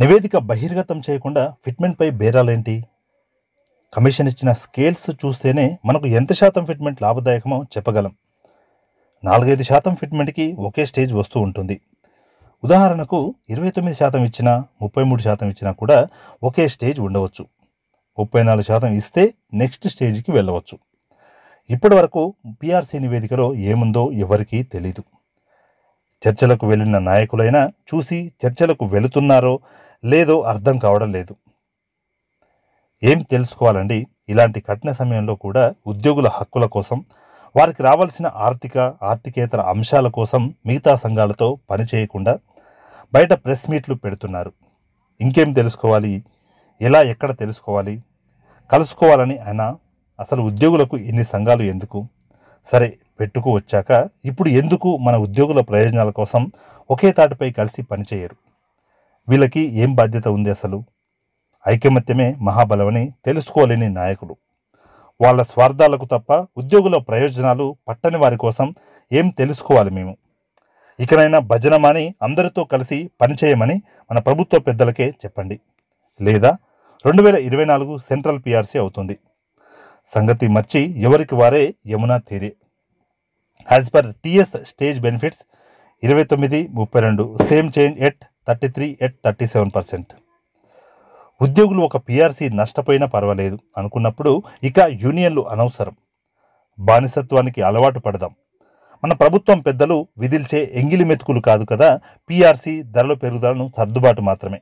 నివేదిక బహిర్గతం చేయకుండా ఫిట్మెంట్పై బేరాలేంటి కమిషన్ ఇచ్చిన స్కేల్స్ చూస్తేనే మనకు ఎంత శాతం ఫిట్మెంట్ లాభదాయకమో చెప్పగలం నాలుగైదు శాతం ఫిట్మెంట్కి ఒకే స్టేజ్ వస్తూ ఉంటుంది ఉదాహరణకు ఇరవై తొమ్మిది శాతం ఇచ్చినా ముప్పై మూడు శాతం ఇచ్చినా కూడా ఒకే స్టేజ్ ఉండవచ్చు ముప్పై నాలుగు శాతం ఇస్తే నెక్స్ట్ స్టేజ్కి వెళ్ళవచ్చు ఇప్పటి వరకు పిఆర్సీ నివేదికలో ఏముందో ఎవరికీ తెలీదు చర్చలకు వెళ్ళిన నాయకులైనా చూసి చర్చలకు వెళుతున్నారో లేదో అర్థం కావడం లేదు ఏం తెలుసుకోవాలండి ఇలాంటి కఠిన సమయంలో కూడా ఉద్యోగుల హక్కుల కోసం వారికి రావాల్సిన ఆర్థిక ఆర్థికేతర అంశాల కోసం మిగతా సంఘాలతో పనిచేయకుండా బయట ప్రెస్ మీట్లు పెడుతున్నారు ఇంకేం తెలుసుకోవాలి ఎలా ఎక్కడ తెలుసుకోవాలి కలుసుకోవాలని అయినా అసలు ఉద్యోగులకు ఎన్ని సంఘాలు ఎందుకు సరే పెట్టుకు వచ్చాక ఇప్పుడు ఎందుకు మన ఉద్యోగుల ప్రయోజనాల కోసం ఒకే తాటిపై కలిసి పనిచేయరు వీళ్ళకి ఏం బాధ్యత ఉంది అసలు ఐకమత్యమే మహాబలమని తెలుసుకోలేని నాయకులు వాళ్ళ స్వార్థాలకు తప్ప ఉద్యోగుల ప్రయోజనాలు పట్టని వారి కోసం ఏం తెలుసుకోవాలి మేము ఇకనైనా భజనమాని అందరితో కలిసి పనిచేయమని మన ప్రభుత్వ పెద్దలకే చెప్పండి లేదా రెండు వేల ఇరవై నాలుగు సెంట్రల్ పిఆర్సీ అవుతుంది సంగతి మర్చి ఎవరికి వారే యమునా తీరే as per TS stage benefits ఇరవై తొమ్మిది ముప్పై రెండు same change at thirty three at thirty seven percent ఉద్యోగులు ఒక పిఆర్సీ నష్టపోయినా పర్వాలేదు అనుకున్నప్పుడు ఇక యూనియన్లు అనవసరం బానిసత్వానికి అలవాటు పడదాం మన ప్రభుత్వం పెద్దలు విధిల్చే ఎంగిలి మెతుకులు కాదు కదా పీఆర్సీ ధరల పెరుగుదలను సర్దుబాటు మాత్రమే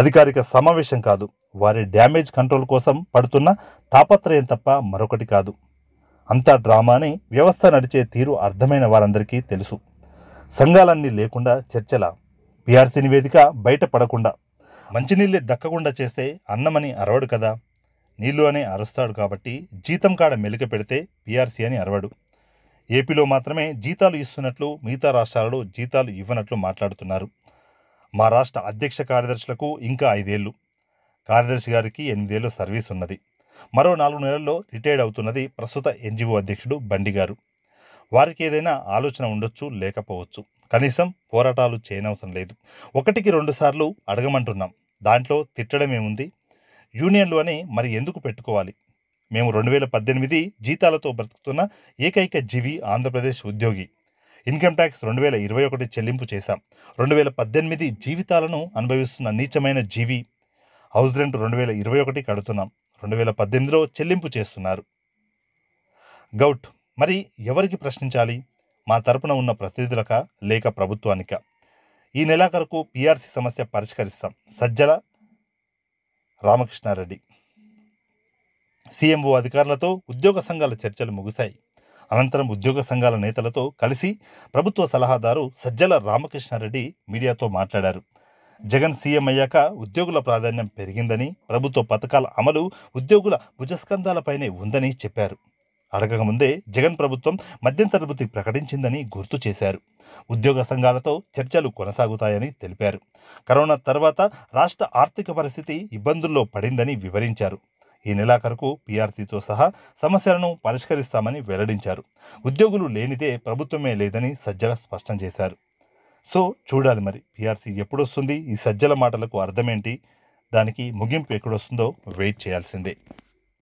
అధికారిక సమావేశం కాదు వారి డ్యామేజ్ కంట్రోల్ కోసం పడుతున్న తాపత్రయం తప్ప మరొకటి కాదు అంతా డ్రామానే వ్యవస్థ నడిచే తీరు అర్థమైన వారందరికీ తెలుసు సంఘాలన్నీ లేకుండా చర్చల బీఆర్సీ నివేదిక బయటపడకుండా మంచినీళ్ళే దక్కకుండా చేస్తే అన్నమని అరవడు కదా నీళ్లు అనే అరుస్తాడు కాబట్టి జీతం కాడ మెలిక పెడితే బీఆర్సీ అని అరవడు ఏపీలో మాత్రమే జీతాలు ఇస్తున్నట్లు మిగతా రాష్ట్రాలలో జీతాలు ఇవ్వనట్లు మాట్లాడుతున్నారు మా రాష్ట్ర అధ్యక్ష కార్యదర్శులకు ఇంకా ఐదేళ్లు కార్యదర్శి గారికి ఎనిమిదేళ్ళు సర్వీస్ ఉన్నది మరో నాలుగు నెలల్లో రిటైర్డ్ అవుతున్నది ప్రస్తుత ఎన్జిఓ అధ్యక్షుడు బండి గారు వారికి ఏదైనా ఆలోచన ఉండొచ్చు లేకపోవచ్చు కనీసం పోరాటాలు చేయనవసరం లేదు ఒకటికి రెండుసార్లు అడగమంటున్నాం దాంట్లో తిట్టడమేముంది యూనియన్లు అని మరి ఎందుకు పెట్టుకోవాలి మేము రెండు వేల పద్దెనిమిది జీతాలతో బ్రతుకుతున్న ఏకైక జీవి ఆంధ్రప్రదేశ్ ఉద్యోగి ఇన్కమ్ ట్యాక్స్ రెండు వేల ఇరవై ఒకటి చెల్లింపు చేశాం రెండు వేల పద్దెనిమిది జీవితాలను అనుభవిస్తున్న నీచమైన జీవి హౌస్ రెంట్ రెండు వేల ఇరవై ఒకటి కడుతున్నాం రెండు వేల పద్దెనిమిదిలో చెల్లింపు చేస్తున్నారు గౌట్ మరి ఎవరికి ప్రశ్నించాలి మా తరపున ఉన్న ప్రతినిధులక లేక ప్రభుత్వానిక ఈ నెలాఖరుకు పీఆర్సీ సమస్య పరిష్కరిస్తాం సజ్జల రామకృష్ణారెడ్డి సీఎంఓ అధికారులతో ఉద్యోగ సంఘాల చర్చలు ముగిశాయి అనంతరం ఉద్యోగ సంఘాల నేతలతో కలిసి ప్రభుత్వ సలహాదారు సజ్జల రామకృష్ణారెడ్డి మీడియాతో మాట్లాడారు జగన్ సీఎం అయ్యాక ఉద్యోగుల ప్రాధాన్యం పెరిగిందని ప్రభుత్వ పథకాల అమలు ఉద్యోగుల భుజస్కంధాలపైనే ఉందని చెప్పారు అడగకముందే జగన్ ప్రభుత్వం మద్యం తరబుతి ప్రకటించిందని గుర్తు చేశారు ఉద్యోగ సంఘాలతో చర్చలు కొనసాగుతాయని తెలిపారు కరోనా తర్వాత రాష్ట్ర ఆర్థిక పరిస్థితి ఇబ్బందుల్లో పడిందని వివరించారు ఈ నెలాఖరుకు పీఆర్టీతో సహా సమస్యలను పరిష్కరిస్తామని వెల్లడించారు ఉద్యోగులు లేనిదే ప్రభుత్వమే లేదని సజ్జల స్పష్టం చేశారు సో చూడాలి మరి పిఆర్సీ ఎప్పుడు వస్తుంది ఈ సజ్జల మాటలకు అర్థమేంటి దానికి ముగింపు ఎక్కడొస్తుందో వెయిట్ చేయాల్సిందే